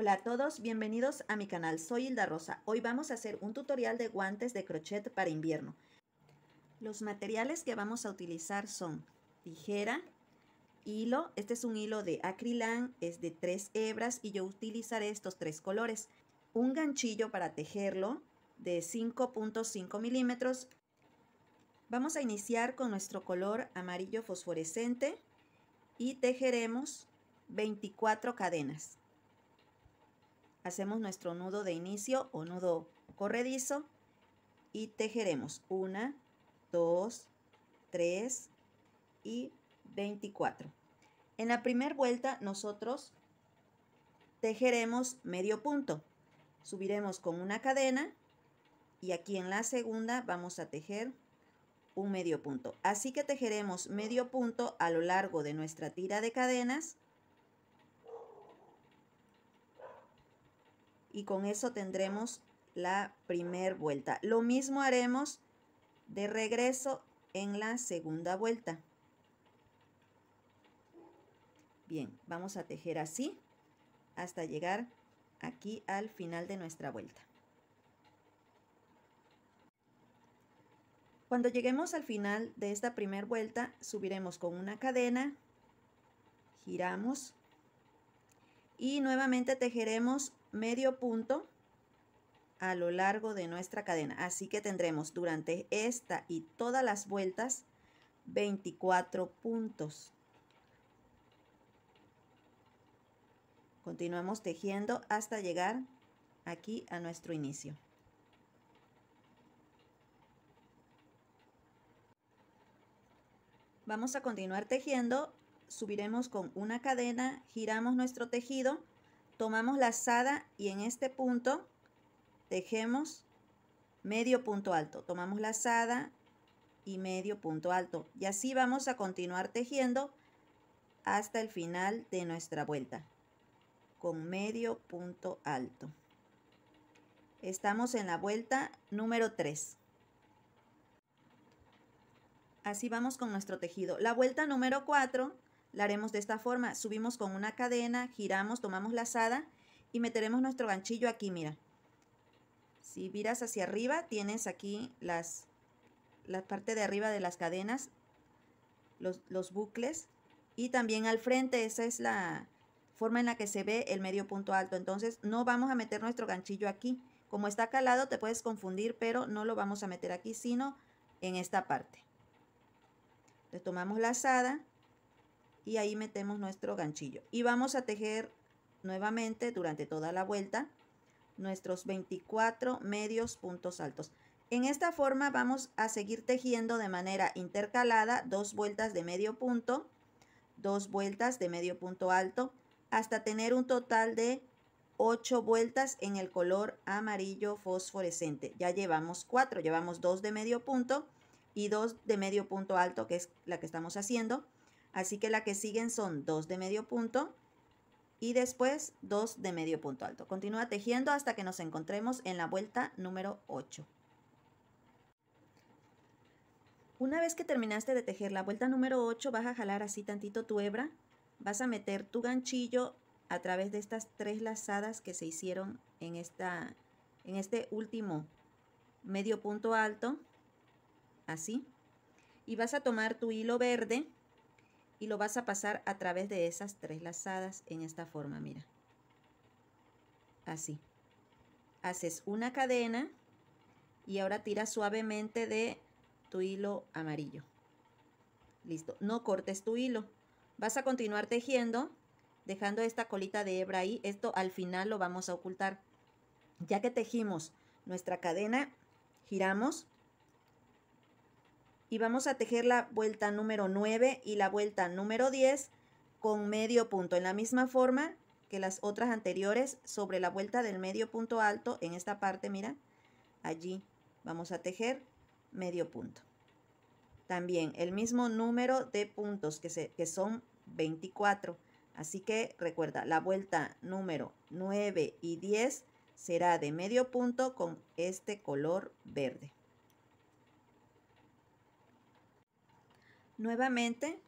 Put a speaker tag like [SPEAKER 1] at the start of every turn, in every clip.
[SPEAKER 1] Hola a todos, bienvenidos a mi canal, soy Hilda Rosa. Hoy vamos a hacer un tutorial de guantes de crochet para invierno. Los materiales que vamos a utilizar son tijera, hilo, este es un hilo de acrilán, es de tres hebras y yo utilizaré estos tres colores. Un ganchillo para tejerlo de 5.5 milímetros. Vamos a iniciar con nuestro color amarillo fosforescente y tejeremos 24 cadenas hacemos nuestro nudo de inicio o nudo corredizo y tejeremos 1, 2, 3 y 24. En la primera vuelta nosotros tejeremos medio punto. Subiremos con una cadena y aquí en la segunda vamos a tejer un medio punto. Así que tejeremos medio punto a lo largo de nuestra tira de cadenas y con eso tendremos la primera vuelta. Lo mismo haremos de regreso en la segunda vuelta. Bien, vamos a tejer así hasta llegar aquí al final de nuestra vuelta. Cuando lleguemos al final de esta primera vuelta, subiremos con una cadena, giramos y nuevamente tejeremos medio punto a lo largo de nuestra cadena. Así que tendremos durante esta y todas las vueltas 24 puntos. Continuamos tejiendo hasta llegar aquí a nuestro inicio. Vamos a continuar tejiendo subiremos con una cadena, giramos nuestro tejido, tomamos la lazada y en este punto tejemos medio punto alto. Tomamos la lazada y medio punto alto. Y así vamos a continuar tejiendo hasta el final de nuestra vuelta con medio punto alto. Estamos en la vuelta número 3. Así vamos con nuestro tejido. La vuelta número 4 la haremos de esta forma. Subimos con una cadena, giramos, tomamos la lazada y meteremos nuestro ganchillo aquí, mira. Si miras hacia arriba, tienes aquí las, la parte de arriba de las cadenas, los, bucles. Y también al frente, esa es la forma en la que se ve el medio punto alto. Entonces no vamos a meter nuestro ganchillo aquí. Como está calado te puedes confundir, pero no lo vamos a meter aquí, sino en esta parte. Entonces tomamos la lazada y ahí metemos nuestro ganchillo. Y vamos a tejer nuevamente durante toda la vuelta nuestros 24 medios puntos altos. En esta forma vamos a seguir tejiendo de manera intercalada dos vueltas de medio punto, dos vueltas de medio punto alto, hasta tener un total de 8 vueltas en el color amarillo fosforescente. Ya llevamos cuatro llevamos dos de medio punto y dos de medio punto alto, que es la que estamos haciendo. Así que la que siguen son dos de medio punto y después dos de medio punto alto. Continúa tejiendo hasta que nos encontremos en la vuelta número 8. Una vez que terminaste de tejer la vuelta número 8, vas a jalar así tantito tu hebra, vas a meter tu ganchillo a través de estas tres lazadas que se hicieron en, esta, en este último medio punto alto, así, y vas a tomar tu hilo verde y lo vas a pasar a través de esas tres lazadas en esta forma, mira. Así. Haces una cadena y ahora tira suavemente de tu hilo amarillo. Listo, no cortes tu hilo. Vas a continuar tejiendo dejando esta colita de hebra ahí. Esto al final lo vamos a ocultar. Ya que tejimos nuestra cadena, giramos y vamos a tejer la vuelta número 9 y la vuelta número 10 con medio punto en la misma forma que las otras anteriores sobre la vuelta del medio punto alto en esta parte mira allí vamos a tejer medio punto también el mismo número de puntos que, que son 24 así que recuerda la vuelta número 9 y 10 será de medio punto con este color verde Nuevamente,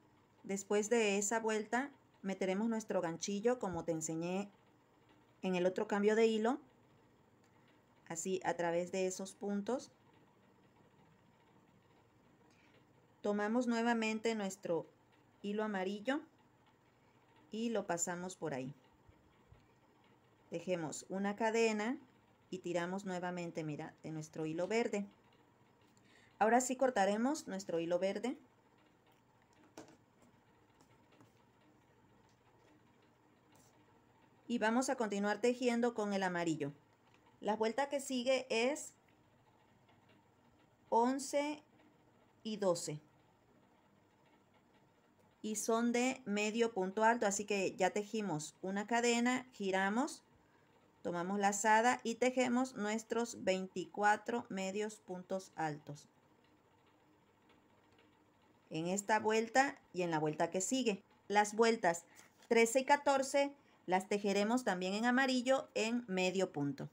[SPEAKER 1] después de esa vuelta, meteremos nuestro ganchillo como te enseñé en el otro cambio de hilo, así a través de esos puntos. Tomamos nuevamente nuestro hilo amarillo y lo pasamos por ahí. Dejemos una cadena y tiramos nuevamente, mira, de nuestro hilo verde. Ahora sí cortaremos nuestro hilo verde. y vamos a continuar tejiendo con el amarillo. La vuelta que sigue es 11 y 12. Y son de medio punto alto, así que ya tejimos una cadena, giramos, tomamos la lazada y tejemos nuestros 24 medios puntos altos. En esta vuelta y en la vuelta que sigue. Las vueltas 13 y 14 las tejeremos también en amarillo en medio punto.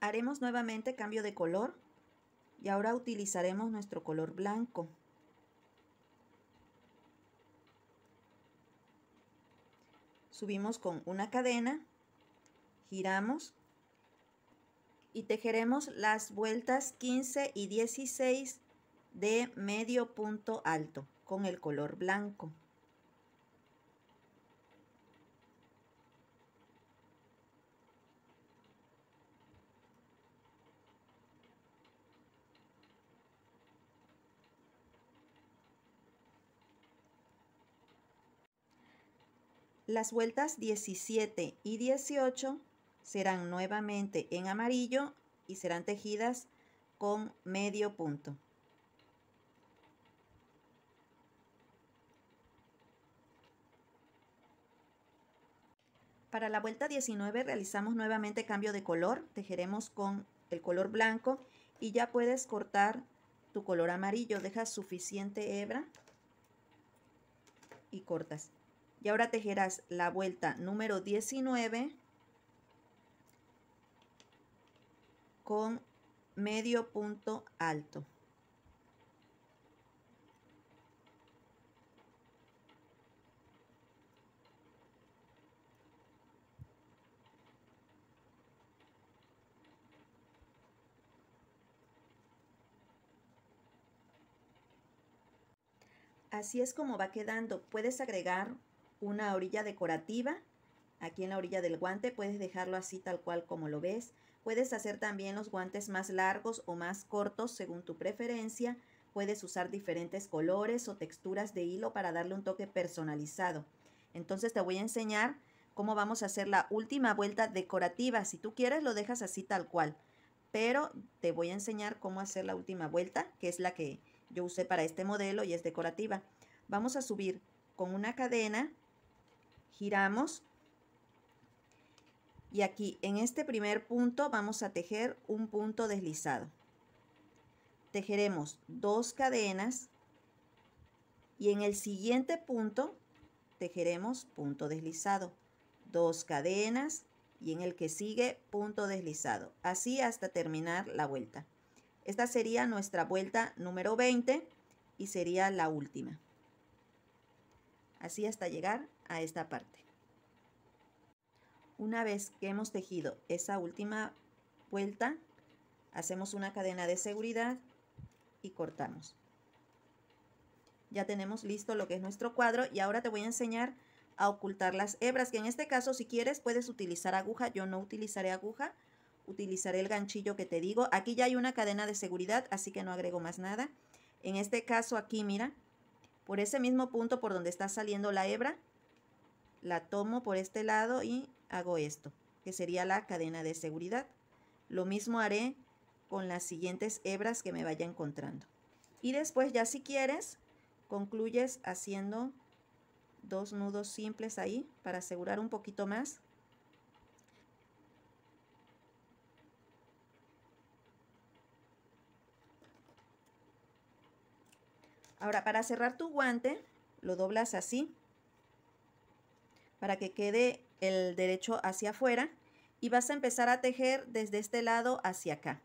[SPEAKER 1] Haremos nuevamente cambio de color y ahora utilizaremos nuestro color blanco. Subimos con una cadena, giramos y tejeremos las vueltas 15 y 16 de medio punto alto con el color blanco. Las vueltas 17 y 18 serán nuevamente en amarillo y serán tejidas con medio punto. Para la vuelta 19 realizamos nuevamente cambio de color, tejeremos con el color blanco y ya puedes cortar tu color amarillo, dejas suficiente hebra y cortas. Y ahora tejerás la vuelta número 19 con medio punto alto. Así es como va quedando. Puedes agregar una orilla decorativa. Aquí en la orilla del guante puedes dejarlo así tal cual como lo ves. Puedes hacer también los guantes más largos o más cortos según tu preferencia. Puedes usar diferentes colores o texturas de hilo para darle un toque personalizado. Entonces te voy a enseñar cómo vamos a hacer la última vuelta decorativa. Si tú quieres lo dejas así tal cual, pero te voy a enseñar cómo hacer la última vuelta, que es la que yo usé para este modelo y es decorativa. Vamos a subir con una cadena giramos y aquí en este primer punto vamos a tejer un punto deslizado tejeremos dos cadenas y en el siguiente punto tejeremos punto deslizado dos cadenas y en el que sigue punto deslizado así hasta terminar la vuelta esta sería nuestra vuelta número 20 y sería la última así hasta llegar a esta parte. Una vez que hemos tejido esa última vuelta, hacemos una cadena de seguridad y cortamos. Ya tenemos listo lo que es nuestro cuadro y ahora te voy a enseñar a ocultar las hebras, que en este caso si quieres puedes utilizar aguja, yo no utilizaré aguja, utilizaré el ganchillo que te digo. Aquí ya hay una cadena de seguridad, así que no agrego más nada. En este caso aquí, mira, por ese mismo punto por donde está saliendo la hebra, la tomo por este lado y hago esto, que sería la cadena de seguridad. Lo mismo haré con las siguientes hebras que me vaya encontrando. Y después ya si quieres, concluyes haciendo dos nudos simples ahí para asegurar un poquito más. Ahora para cerrar tu guante lo doblas así para que quede el derecho hacia afuera y vas a empezar a tejer desde este lado hacia acá.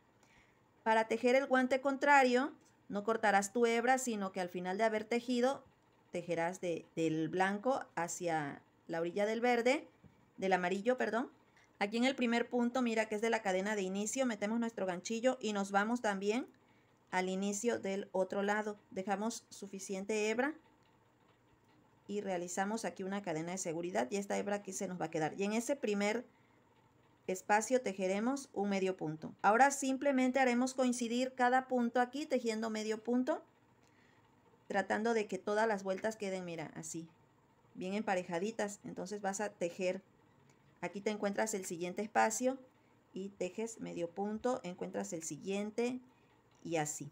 [SPEAKER 1] Para tejer el guante contrario, no cortarás tu hebra, sino que al final de haber tejido, tejerás de, del blanco hacia la orilla del verde, del amarillo, perdón. Aquí en el primer punto, mira que es de la cadena de inicio, metemos nuestro ganchillo y nos vamos también al inicio del otro lado. Dejamos suficiente hebra y realizamos aquí una cadena de seguridad y esta hebra aquí se nos va a quedar. Y en ese primer espacio tejeremos un medio punto. Ahora simplemente haremos coincidir cada punto aquí tejiendo medio punto, tratando de que todas las vueltas queden, mira, así, bien emparejaditas. Entonces vas a tejer, aquí te encuentras el siguiente espacio y tejes medio punto, encuentras el siguiente y así.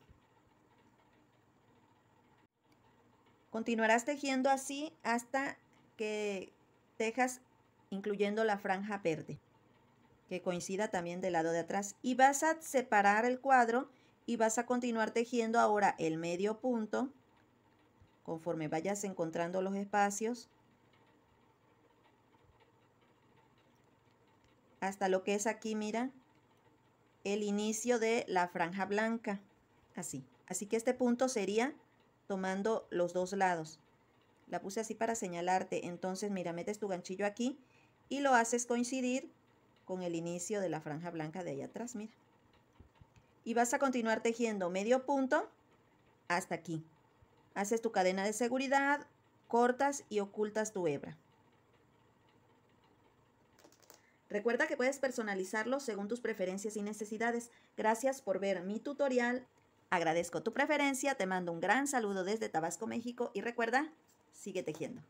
[SPEAKER 1] Continuarás tejiendo así hasta que tejas incluyendo la franja verde, que coincida también del lado de atrás. Y vas a separar el cuadro y vas a continuar tejiendo ahora el medio punto, conforme vayas encontrando los espacios, hasta lo que es aquí, mira, el inicio de la franja blanca, así. Así que este punto sería tomando los dos lados. La puse así para señalarte. Entonces, mira, metes tu ganchillo aquí y lo haces coincidir con el inicio de la franja blanca de allá atrás, mira. Y vas a continuar tejiendo medio punto hasta aquí. Haces tu cadena de seguridad, cortas y ocultas tu hebra. Recuerda que puedes personalizarlo según tus preferencias y necesidades. Gracias por ver mi tutorial. Agradezco tu preferencia, te mando un gran saludo desde Tabasco, México y recuerda, sigue tejiendo.